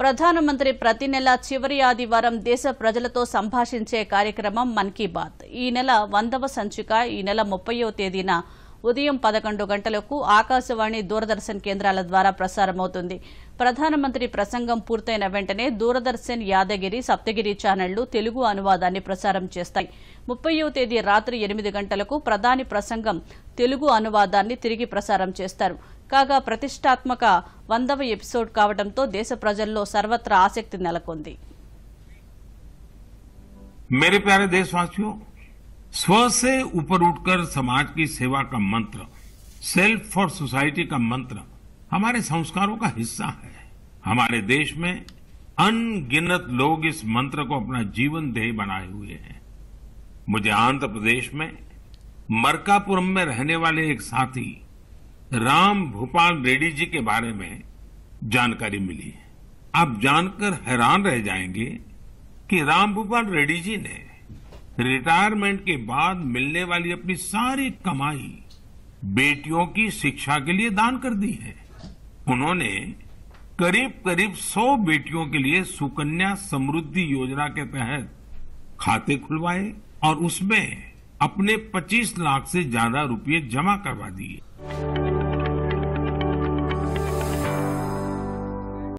ప్రధానమంత్రి ప్రతి నెల చివరి ఆదివారం దేశ ప్రజలతో సంభాషించే కార్యక్రమం మన్ కీ బాత్ ఈ నెల వందవ సంచిక ఈ నెల ముప్పయో తేదీన ఉదయం పదకొండు గంటలకు ఆకాశవాణి దూరదర్శన్ కేంద్రాల ద్వారా ప్రసారమవుతుంది ప్రధానమంత్రి ప్రసంగం పూర్తయిన వెంటనే దూరదర్శన్ యాదగిరి సప్తగిరి ఛానళ్లు తెలుగు అనువాదాన్ని ప్రసారం చేస్తాయి ముప్పయో తేదీ రాత్రి ఎనిమిది గంటలకు ప్రధాని ప్రసంగం తెలుగు అనువాదాన్ని తిరిగి ప్రసారం చేస్తారు కాగా ప్రతిష్టాత్మక వందవ ఎపిసోడ్ కావడంతో దేశ ప్రజల్లో సర్వత్రా ఆసక్తి నెలకొంది स्व से ऊपर उठकर समाज की सेवा का मंत्र सेल्फ फॉर सोसाइटी का मंत्र हमारे संस्कारों का हिस्सा है हमारे देश में अनगिनत लोग इस मंत्र को अपना जीवन देय बनाए हुए हैं मुझे आंध्र प्रदेश में मरकापुरम में रहने वाले एक साथी राम भूपाल रेड्डी जी के बारे में जानकारी मिली आप जानकर हैरान रह जाएंगे कि राम भूपाल रेड्डी जी ने रिटायरमेंट के बाद मिलने वाली अपनी सारी कमाई बेटियों की शिक्षा के लिए दान कर दी है उन्होंने करीब करीब 100 बेटियों के लिए सुकन्या समृद्धि योजना के तहत खाते खुलवाए और उसमें अपने 25 लाख से ज्यादा रुपए जमा करवा दिए